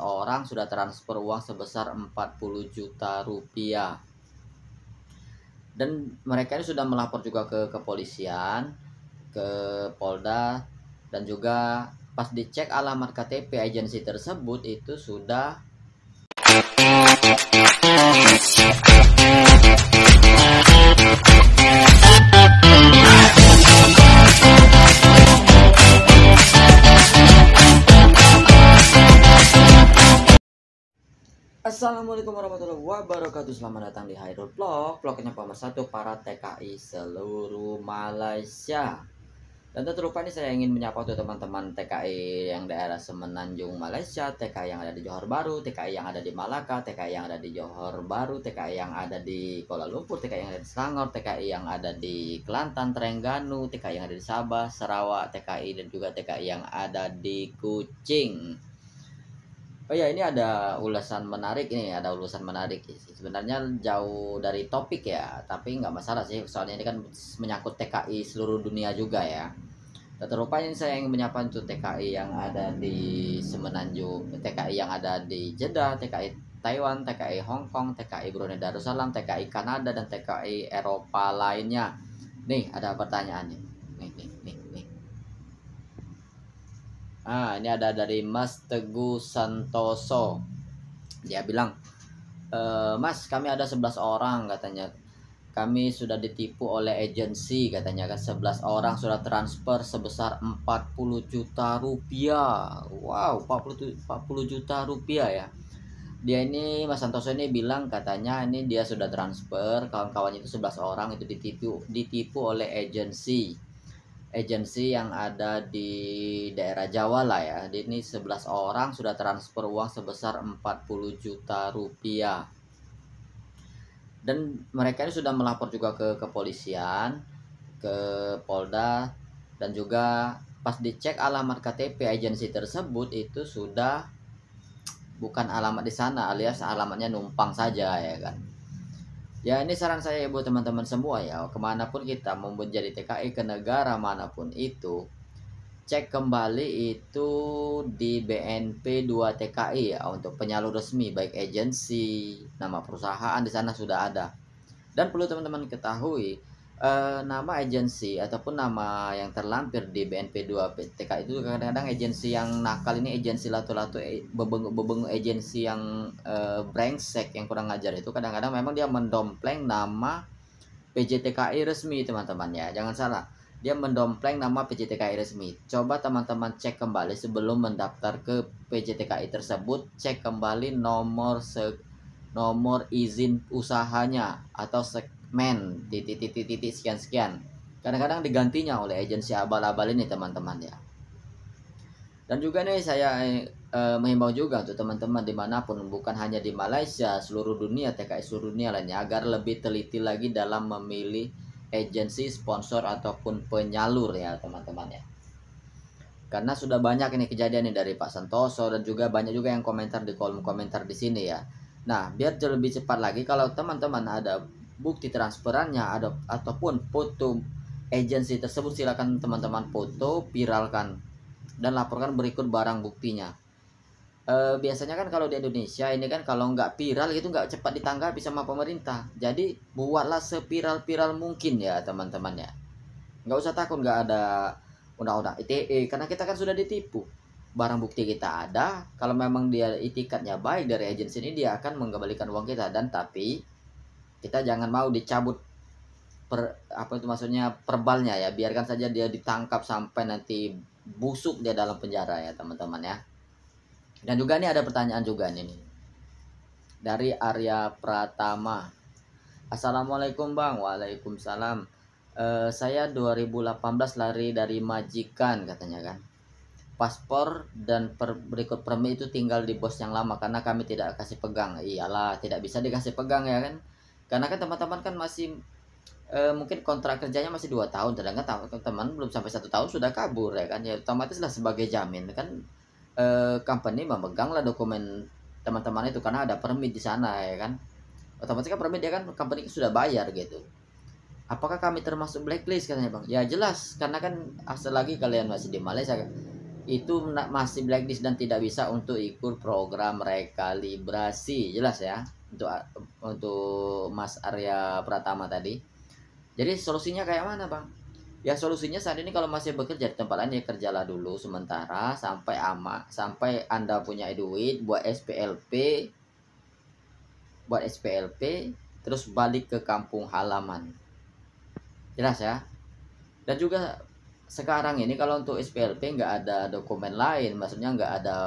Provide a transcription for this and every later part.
orang sudah transfer uang sebesar 40 juta rupiah dan mereka ini sudah melapor juga ke kepolisian ke Polda dan juga pas dicek alamat KTP agensi tersebut itu sudah Assalamualaikum warahmatullahi wabarakatuh Selamat datang di Hairul Vlog Vlognya pemersatu para TKI seluruh Malaysia Dan tentu lupa nih saya ingin menyapa tuh teman-teman TKI yang daerah Semenanjung Malaysia TKI yang ada di Johor Baru, TKI yang ada di Malaka, TKI yang ada di Johor Baru TKI yang ada di Kuala Lumpur, TKI yang ada di Selangor, TKI yang ada di Kelantan, Terengganu TKI yang ada di Sabah, Sarawak, TKI dan juga TKI yang ada di Kucing Oh ya, ini ada ulasan menarik ini, ada ulasan menarik. Sebenarnya jauh dari topik ya, tapi nggak masalah sih. Soalnya ini kan menyangkut TKI seluruh dunia juga ya. Terlupa ini saya ingin menyapa untuk TKI yang ada di Semenanjung, TKI yang ada di Jeddah, TKI Taiwan, TKI Hong Kong, TKI Brunei Darussalam, TKI Kanada dan TKI Eropa lainnya. Nih, ada pertanyaan nih. Ah, ini ada dari Mas Teguh Santoso. Dia bilang, e, Mas, kami ada 11 orang katanya. Kami sudah ditipu oleh agensi katanya kan 11 orang sudah transfer sebesar 40 juta rupiah. Wow, 40 40 juta rupiah ya. Dia ini Mas Santoso ini bilang katanya ini dia sudah transfer kawan-kawannya itu 11 orang itu ditipu ditipu oleh agensi agensi yang ada di daerah Jawa lah ya. Ini 11 orang sudah transfer uang sebesar 40 juta rupiah. Dan mereka ini sudah melapor juga ke kepolisian, ke Polda dan juga pas dicek alamat KTP agensi tersebut itu sudah bukan alamat di sana alias alamatnya numpang saja ya kan. Ya ini saran saya buat teman-teman semua ya Kemanapun kita mau menjadi TKI e, ke negara manapun itu Cek kembali itu di BNP 2 TKI e ya Untuk penyalur resmi baik agensi, nama perusahaan di sana sudah ada Dan perlu teman-teman ketahui uh, nama agensi ataupun nama yang terlampir di BNP 2 PTK itu kadang-kadang agensi yang nakal ini agensi latu-latu eh, bebengu-bebengu agensi yang uh, brengsek yang kurang ngajar itu kadang-kadang memang dia mendompleng nama PJTKI resmi teman-teman ya jangan salah dia mendompleng nama PJTKI resmi coba teman-teman cek kembali sebelum mendaftar ke PJTKI tersebut cek kembali nomor se nomor izin usahanya atau men titik titik titik sekian sekian kadang-kadang digantinya oleh agensi abal-abal ini teman-teman ya dan juga nih saya e, menghimbau juga untuk teman-teman dimanapun bukan hanya di Malaysia seluruh dunia TKI seluruh dunia lainnya agar lebih teliti lagi dalam memilih agensi sponsor ataupun penyalur ya teman-teman ya karena sudah banyak ini kejadian nih dari Pak Santoso dan juga banyak juga yang komentar di kolom komentar di sini ya Nah, biar jauh lebih cepat lagi kalau teman-teman ada bukti transferannya ada ataupun foto agensi tersebut silakan teman-teman foto viralkan dan laporkan berikut barang buktinya e, biasanya kan kalau di Indonesia ini kan kalau nggak viral itu nggak cepat ditanggapi sama pemerintah jadi buatlah sepiral-piral mungkin ya teman-teman ya nggak usah takut nggak ada undang-undang ITE karena kita kan sudah ditipu barang bukti kita ada kalau memang dia itikatnya baik dari agensi ini dia akan mengembalikan uang kita dan tapi kita jangan mau dicabut per apa itu maksudnya perbalnya ya biarkan saja dia ditangkap sampai nanti busuk dia dalam penjara ya teman-teman ya dan juga ini ada pertanyaan juga nih dari Arya Pratama Assalamualaikum Bang Waalaikumsalam uh, saya 2018 lari dari majikan katanya kan paspor dan per, berikut permit itu tinggal di bos yang lama karena kami tidak kasih pegang iyalah tidak bisa dikasih pegang ya kan karena kan teman-teman kan masih e, mungkin kontrak kerjanya masih dua tahun sedangkan teman belum sampai satu tahun sudah kabur ya kan ya otomatis lah sebagai jamin kan e, company memegang lah dokumen teman-teman itu karena ada permit di sana ya kan otomatis kan permit dia kan company kan sudah bayar gitu apakah kami termasuk blacklist katanya bang ya jelas karena kan asal lagi kalian masih di Malaysia kan itu masih blacklist dan tidak bisa untuk ikut program rekalibrasi jelas ya untuk untuk Mas Arya Pratama tadi. Jadi solusinya kayak mana bang? Ya solusinya saat ini kalau masih bekerja di tempat lain ya kerjalah dulu sementara sampai ama sampai anda punya duit buat SPLP, buat SPLP, terus balik ke kampung halaman. Jelas ya. Dan juga sekarang ini kalau untuk SPLP nggak ada dokumen lain, maksudnya nggak ada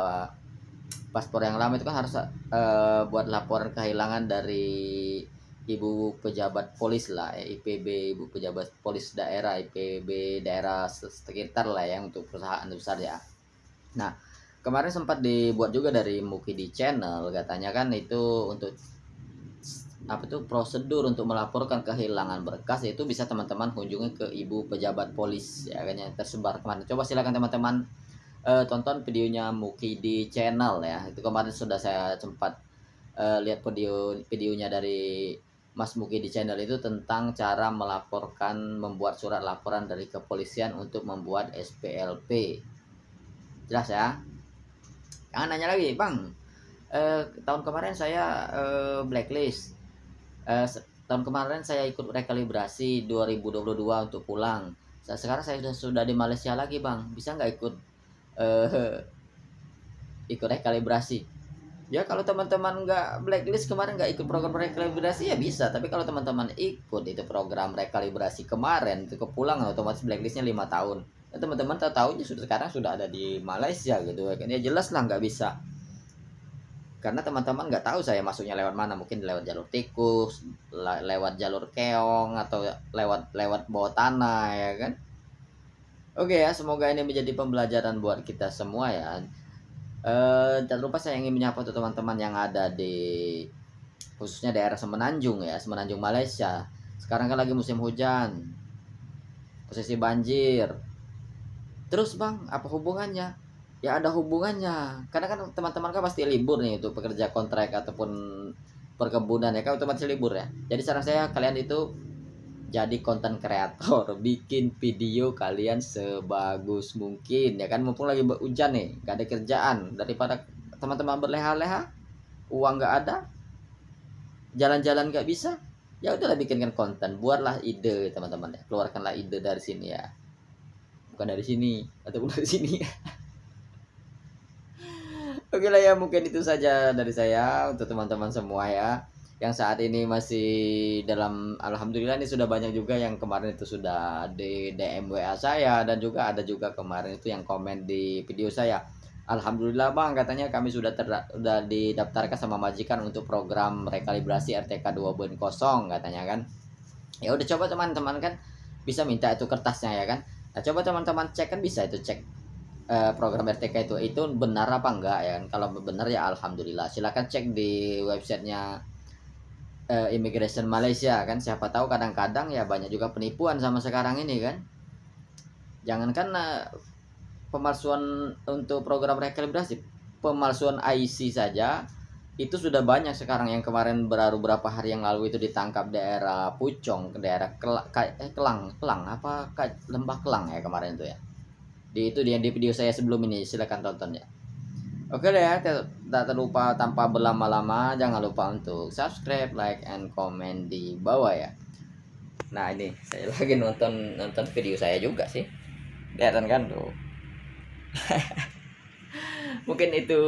paspor yang lama itu kan harus e, buat laporan kehilangan dari ibu pejabat polis lah ya, IPB ibu pejabat polis daerah IPB daerah sekitar lah ya untuk perusahaan besar ya nah kemarin sempat dibuat juga dari Muki di channel katanya kan itu untuk apa itu prosedur untuk melaporkan kehilangan berkas itu bisa teman-teman kunjungi ke ibu pejabat polis ya kan yang tersebar kemarin coba silakan teman-teman uh, tonton videonya Muki di channel ya itu kemarin sudah saya sempat uh, lihat video videonya dari Mas Muki di channel itu tentang cara melaporkan membuat surat laporan dari kepolisian untuk membuat SPLP jelas ya jangan nanya lagi bang uh, tahun kemarin saya uh, blacklist uh, tahun kemarin saya ikut rekalibrasi 2022 untuk pulang sekarang saya sudah, sudah di Malaysia lagi bang bisa nggak ikut eh, ikut rekalibrasi ya kalau teman-teman nggak blacklist kemarin nggak ikut program rekalibrasi ya bisa tapi kalau teman-teman ikut itu program rekalibrasi kemarin itu kepulangan otomatis blacklistnya lima tahun ya, teman-teman tahu tahu sudah sekarang sudah ada di Malaysia gitu ya, ya jelas lah nggak bisa karena teman-teman nggak tahu saya masuknya lewat mana mungkin lewat jalur tikus lewat jalur keong atau lewat lewat bawah tanah ya kan Oke ya, semoga ini menjadi pembelajaran buat kita semua ya. E, jangan lupa saya ingin menyapa untuk teman-teman yang ada di khususnya daerah Semenanjung ya, Semenanjung Malaysia. Sekarang kan lagi musim hujan, posisi banjir. Terus bang, apa hubungannya? Ya ada hubungannya, karena kan teman-teman kan pasti libur nih itu pekerja kontrak ataupun perkebunan ya, kan otomatis libur ya. Jadi saran saya kalian itu jadi konten kreator bikin video kalian sebagus mungkin ya kan mumpung lagi hujan nih gak ada kerjaan daripada teman-teman berleha-leha uang gak ada jalan-jalan gak bisa ya udahlah bikinkan konten buatlah ide teman-teman ya keluarkanlah ide dari sini ya bukan dari sini ataupun dari sini Oke lah ya mungkin itu saja dari saya untuk teman-teman semua ya yang saat ini masih dalam alhamdulillah ini sudah banyak juga yang kemarin itu sudah di DM WA saya dan juga ada juga kemarin itu yang komen di video saya. Alhamdulillah Bang katanya kami sudah ter, sudah didaftarkan sama majikan untuk program rekalibrasi RTK 2.0 katanya kan. Ya udah coba teman-teman kan bisa minta itu kertasnya ya kan. Nah, coba teman-teman cek kan bisa itu cek eh, program RTK itu itu benar apa enggak ya kan. Kalau benar ya alhamdulillah. Silahkan cek di websitenya uh, immigration Malaysia kan siapa tahu kadang-kadang ya banyak juga penipuan sama sekarang ini kan jangankan uh, eh, pemalsuan untuk program rekalibrasi pemalsuan IC saja itu sudah banyak sekarang yang kemarin baru berapa hari yang lalu itu ditangkap daerah Pucong daerah eh, Kelang Kelang apa Lembah Kelang ya kemarin itu ya di itu di video saya sebelum ini silahkan tonton ya Oke deh, tak terlupa tanpa berlama-lama jangan lupa untuk subscribe, like, and comment di bawah ya. Nah ini saya lagi nonton nonton video saya juga sih, kelihatan kan tuh. Mungkin itu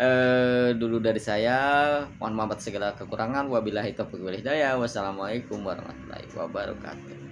eh, dulu dari saya. Mohon maaf segala kekurangan. Wabillahi taufiq walhidayah Wassalamualaikum warahmatullahi wabarakatuh.